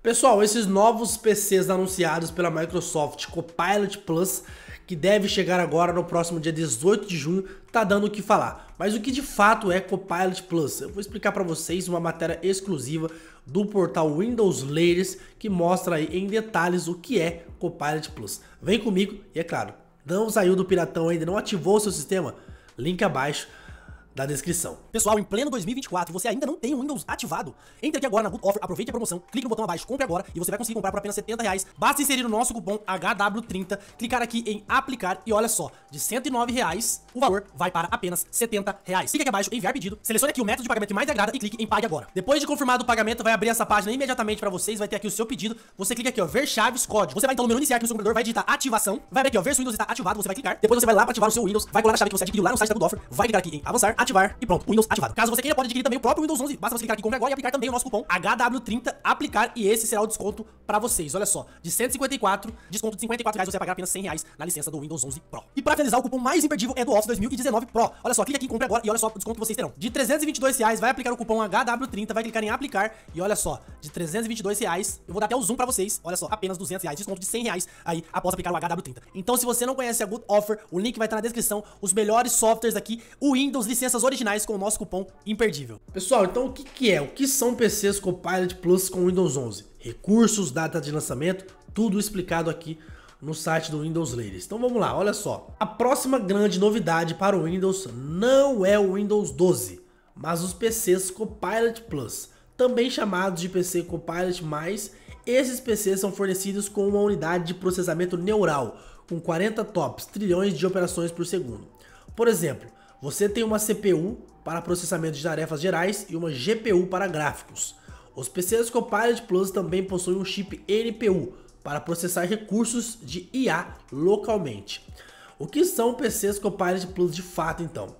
Pessoal, esses novos PCs anunciados pela Microsoft Copilot Plus, que deve chegar agora no próximo dia 18 de junho, tá dando o que falar. Mas o que de fato é Copilot Plus? Eu vou explicar para vocês uma matéria exclusiva do portal Windows Ladies, que mostra aí em detalhes o que é Copilot Plus. Vem comigo e é claro, não saiu do piratão ainda, não ativou o seu sistema? Link abaixo da descrição. Pessoal, em pleno 2024, você ainda não tem o Windows ativado? Entre aqui agora na Good Offer, aproveite a promoção, clique no botão abaixo, compre agora e você vai conseguir comprar por apenas 70 reais. Basta inserir o nosso cupom HW30, clicar aqui em aplicar e olha só, de 109 reais, o valor vai para apenas 70 reais. Clique aqui abaixo, enviar pedido, selecione aqui o método de pagamento que mais agrada e clique em pague agora. Depois de confirmado o pagamento, vai abrir essa página imediatamente para vocês, vai ter aqui o seu pedido, você clica aqui ó, ver chaves, código. Você vai então no menu iniciar aqui no seu computador, vai digitar ativação, vai ver aqui ó, ver se o Windows está ativado, você vai clicar, depois você vai lá para ativar o seu Windows, vai colar a chave que você adquiriu lá no site da Good Offer, vai clicar aqui em avançar, ativar e pronto, Windows ativado. Caso você queira, pode adquirir também o próprio Windows 11, basta você clicar aqui compra agora e aplicar também o nosso cupom HW30 aplicar e esse será o desconto para vocês. Olha só, de 154, desconto de 54 reais, você vai pagar apenas 100 reais na licença do Windows 11 Pro. E para finalizar, o cupom mais imperdível é do Office 2019 Pro. Olha só, clica aqui compre agora e olha só o desconto que vocês terão. De 322 reais, vai aplicar o cupom HW30, vai clicar em aplicar e olha só, de 322 reais. Eu vou dar até o zoom pra vocês. Olha só, apenas 200 reais. Desconto de 100 reais aí após aplicar o HW30. Então, se você não conhece a Good Offer, o link vai estar tá na descrição. Os melhores softwares aqui, o Windows, licenças originais com o nosso cupom imperdível. Pessoal, então o que, que é? O que são PCs Copilot Plus com Windows 11? Recursos, data de lançamento, tudo explicado aqui no site do Windows Ladies. Então vamos lá, olha só. A próxima grande novidade para o Windows não é o Windows 12, mas os PCs Copilot Plus também chamados de PC Copilot+, mais esses PCs são fornecidos com uma unidade de processamento neural, com 40 tops, trilhões de operações por segundo. Por exemplo, você tem uma CPU para processamento de tarefas gerais e uma GPU para gráficos. Os PCs Copilot Plus também possuem um chip NPU para processar recursos de IA localmente. O que são PCs Copilot Plus de fato então?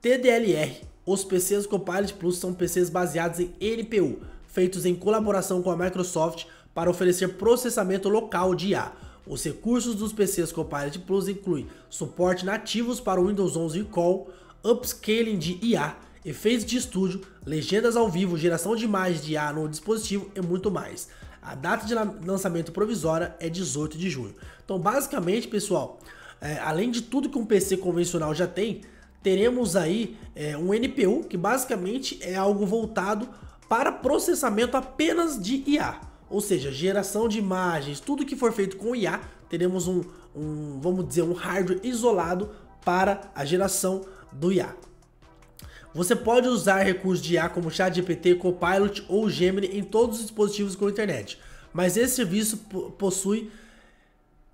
TDLR os PCs Copilot Plus são PCs baseados em NPU, feitos em colaboração com a Microsoft para oferecer processamento local de IA. Os recursos dos PCs Copilot Plus incluem suporte nativos para o Windows 11 e Call, upscaling de IA, efeitos de estúdio, legendas ao vivo, geração de imagens de IA no dispositivo e muito mais. A data de lançamento provisória é 18 de junho. Então, basicamente, pessoal, é, além de tudo que um PC convencional já tem, teremos aí é, um NPU, que basicamente é algo voltado para processamento apenas de IA. Ou seja, geração de imagens, tudo que for feito com IA, teremos um, um vamos dizer, um hardware isolado para a geração do IA. Você pode usar recursos de IA como ChatGPT, Copilot ou Gemini em todos os dispositivos com internet, mas esse serviço possui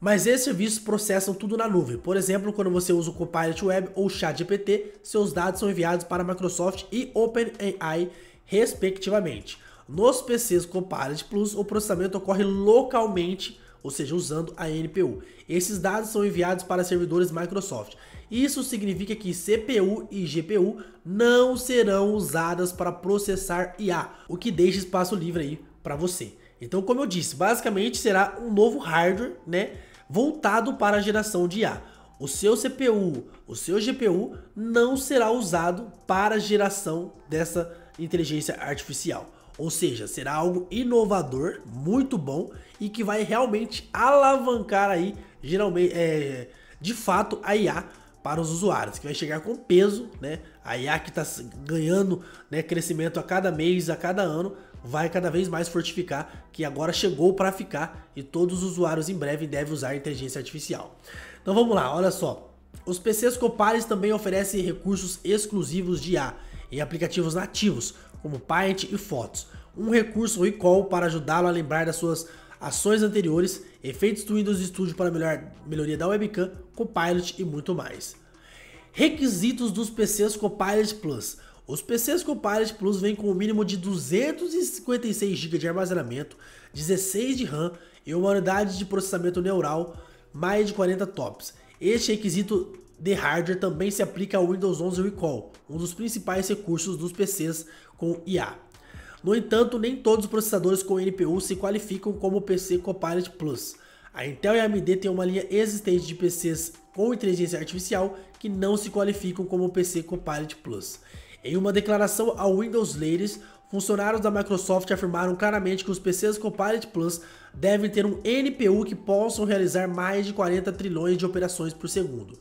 mas esses serviços processam tudo na nuvem. Por exemplo, quando você usa o Copilot Web ou ChatGPT, seus dados são enviados para Microsoft e OpenAI, respectivamente. Nos PCs Copilot Plus, o processamento ocorre localmente, ou seja, usando a NPU. Esses dados são enviados para servidores Microsoft. Isso significa que CPU e GPU não serão usadas para processar IA, o que deixa espaço livre aí para você. Então, como eu disse, basicamente será um novo hardware, né? voltado para a geração de IA. O seu CPU, o seu GPU não será usado para a geração dessa inteligência artificial. Ou seja, será algo inovador, muito bom e que vai realmente alavancar aí, geralmente, é, de fato, a IA para os usuários, que vai chegar com peso, né? A IA que está ganhando né, crescimento a cada mês, a cada ano, vai cada vez mais fortificar que agora chegou para ficar e todos os usuários em breve devem usar inteligência artificial. Então vamos lá, olha só. Os PCs Copares também oferecem recursos exclusivos de IA em aplicativos nativos, como Paint e Fotos. Um recurso Recall para ajudá-lo a lembrar das suas ações anteriores, efeitos do Windows Studio para melhor, melhoria da webcam, Copilot e muito mais. Requisitos dos PCs Copilot Plus. Os PCs Copilot Plus vêm com o um mínimo de 256 GB de armazenamento, 16 de RAM e uma unidade de processamento neural mais de 40 TOPS. Este requisito de hardware também se aplica ao Windows 11 Recall, um dos principais recursos dos PCs com IA. No entanto, nem todos os processadores com NPU se qualificam como PC Copilot Plus. A Intel e a AMD têm uma linha existente de PCs com inteligência artificial que não se qualificam como PC Copilot Plus. Em uma declaração ao Windows Ladies, funcionários da Microsoft afirmaram claramente que os PCs Copilot Plus devem ter um NPU que possam realizar mais de 40 trilhões de operações por segundo.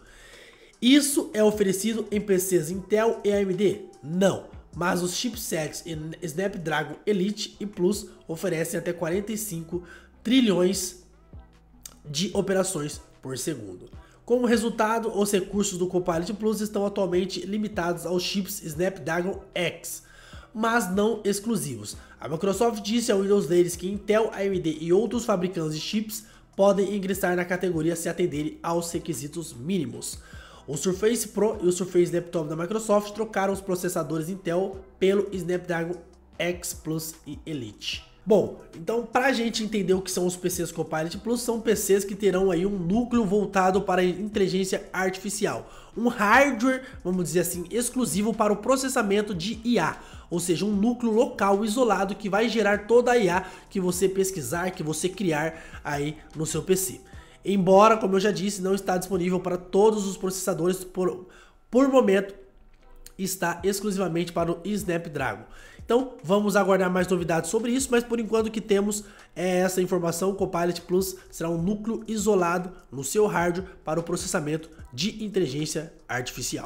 Isso é oferecido em PCs Intel e AMD? Não, mas os chipsets Snapdragon Elite e Plus oferecem até 45 trilhões de operações por segundo. Como resultado, os recursos do Copilot Plus estão atualmente limitados aos chips Snapdragon X, mas não exclusivos. A Microsoft disse ao Windows Daily que Intel, AMD e outros fabricantes de chips podem ingressar na categoria se atenderem aos requisitos mínimos. O Surface Pro e o Surface Laptop da Microsoft trocaram os processadores Intel pelo Snapdragon X Plus e Elite. Bom, então para a gente entender o que são os PCs Copilot Plus, são PCs que terão aí um núcleo voltado para inteligência artificial, um hardware, vamos dizer assim, exclusivo para o processamento de IA, ou seja, um núcleo local isolado que vai gerar toda a IA que você pesquisar, que você criar aí no seu PC. Embora, como eu já disse, não está disponível para todos os processadores por, por momento, está exclusivamente para o Snapdragon. Então vamos aguardar mais novidades sobre isso, mas por enquanto que temos é essa informação, o Copilot Plus será um núcleo isolado no seu hardware para o processamento de inteligência artificial.